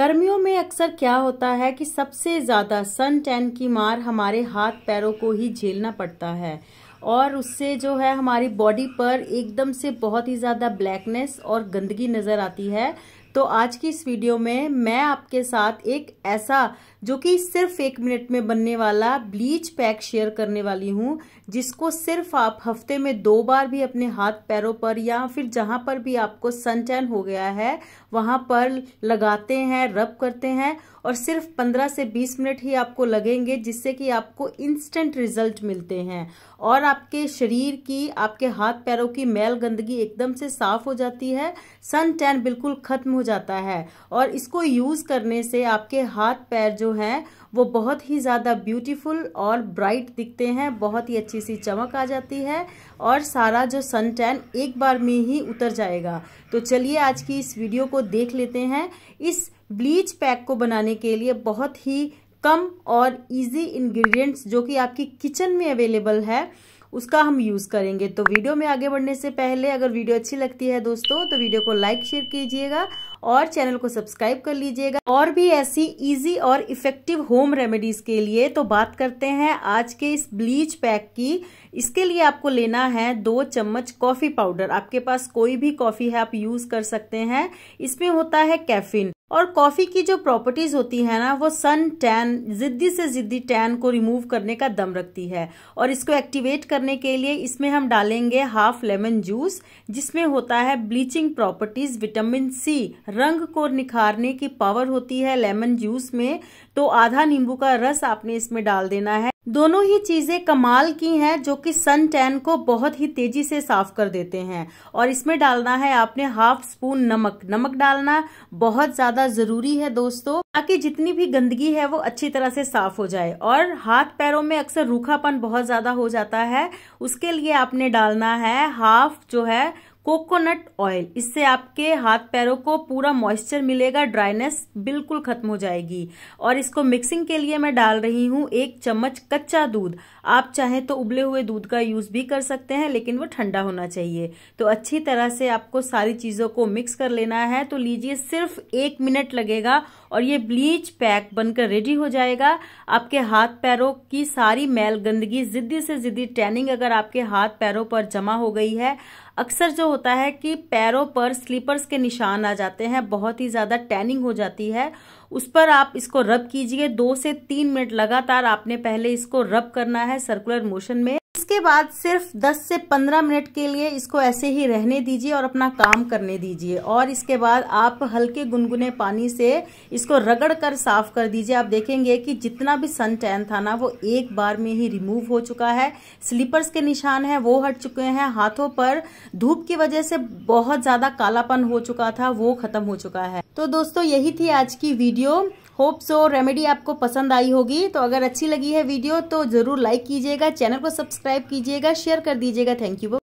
गर्मियों में अक्सर क्या होता है कि सबसे ज़्यादा सन टैन की मार हमारे हाथ पैरों को ही झेलना पड़ता है और उससे जो है हमारी बॉडी पर एकदम से बहुत ही ज़्यादा ब्लैकनेस और गंदगी नज़र आती है तो आज की इस वीडियो में मैं आपके साथ एक ऐसा जो कि सिर्फ एक मिनट में बनने वाला ब्लीच पैक शेयर करने वाली हूं जिसको सिर्फ आप हफ्ते में दो बार भी अपने हाथ पैरों पर या फिर जहां पर भी आपको सनटैन हो गया है वहां पर लगाते हैं रब करते हैं और सिर्फ 15 से 20 मिनट ही आपको लगेंगे जिससे कि आपको इंस्टेंट रिजल्ट मिलते हैं और आपके शरीर की आपके हाथ पैरों की मैल गंदगी एकदम से साफ हो जाती है सन टैन बिल्कुल खत्म हो जाता है और इसको यूज करने से आपके हाथ पैर जो हैं वो बहुत ही ज़्यादा ब्यूटीफुल और ब्राइट दिखते हैं बहुत ही अच्छी सी चमक आ जाती है और सारा जो सन टैन एक बार में ही उतर जाएगा तो चलिए आज की इस वीडियो को देख लेते हैं इस ब्लीच पैक को बनाने के लिए बहुत ही कम और इजी इंग्रेडिएंट्स जो कि आपकी किचन में अवेलेबल है उसका हम यूज़ करेंगे तो वीडियो में आगे बढ़ने से पहले अगर वीडियो अच्छी लगती है दोस्तों तो वीडियो को लाइक शेयर कीजिएगा और चैनल को सब्सक्राइब कर लीजिएगा और भी ऐसी इजी और इफेक्टिव होम रेमेडीज के लिए तो बात करते हैं आज के इस ब्लीच पैक की इसके लिए आपको लेना है दो चम्मच कॉफी पाउडर आपके पास कोई भी कॉफी है आप यूज कर सकते हैं इसमें होता है कैफिन और कॉफ़ी की जो प्रॉपर्टीज़ होती है ना वो सन टैन जिद्दी से जिद्दी टैन को रिमूव करने का दम रखती है और इसको एक्टिवेट कर करने के लिए इसमें हम डालेंगे हाफ लेमन जूस जिसमें होता है ब्लीचिंग प्रॉपर्टीज विटामिन सी रंग को निखारने की पावर होती है लेमन जूस में तो आधा नींबू का रस आपने इसमें डाल देना है दोनों ही चीज़ें कमाल की हैं जो कि सन टैन को बहुत ही तेजी से साफ कर देते हैं और इसमें डालना है आपने हाफ स्पून नमक नमक डालना बहुत ज़्यादा ज़रूरी है दोस्तों ताकि जितनी भी गंदगी है वो अच्छी तरह से साफ हो जाए और हाथ पैरों में अक्सर रूखापन बहुत ज़्यादा हो जाता है उसके लिए आपने डालना है हाफ जो है कोकोनट ऑयल इससे आपके हाथ पैरों को पूरा मॉइस्चर मिलेगा ड्राइनेस बिल्कुल खत्म हो जाएगी और इसको मिक्सिंग के लिए मैं डाल रही हूँ एक चम्मच कच्चा दूध आप चाहें तो उबले हुए दूध का यूज भी कर सकते हैं लेकिन वो ठंडा होना चाहिए तो अच्छी तरह से आपको सारी चीज़ों को मिक्स कर लेना है तो लीजिए सिर्फ एक मिनट लगेगा और ये ब्लीच पैक बनकर रेडी हो जाएगा आपके हाथ पैरों की सारी मैल गंदगी जिद्दी से जिद्दी टैनिंग अगर आपके हाथ पैरों पर जमा हो गई है अक्सर जो होता है कि पैरों पर स्लीपर्स के निशान आ जाते हैं बहुत ही ज़्यादा टैनिंग हो जाती है उस पर आप इसको रब कीजिए दो से तीन मिनट लगातार आपने पहले इसको रब करना है सर्कुलर मोशन में इसके बाद सिर्फ 10 से 15 मिनट के लिए इसको ऐसे ही रहने दीजिए और अपना काम करने दीजिए और इसके बाद आप हल्के गुनगुने पानी से इसको रगड़ कर साफ कर दीजिए आप देखेंगे कि जितना भी सन टैन था ना वो एक बार में ही रिमूव हो चुका है स्लीपर्स के निशान हैं वो हट चुके हैं हाथों पर धूप की वजह से बहुत ज़्यादा कालापन हो चुका था वो खत्म हो चुका है तो दोस्तों यही थी आज की वीडियो होप सो रेमेडी आपको पसंद आई होगी तो अगर अच्छी लगी है वीडियो तो ज़रूर लाइक कीजिएगा चैनल को सब्सक्राइब कीजिएगा शेयर कर दीजिएगा थैंक यू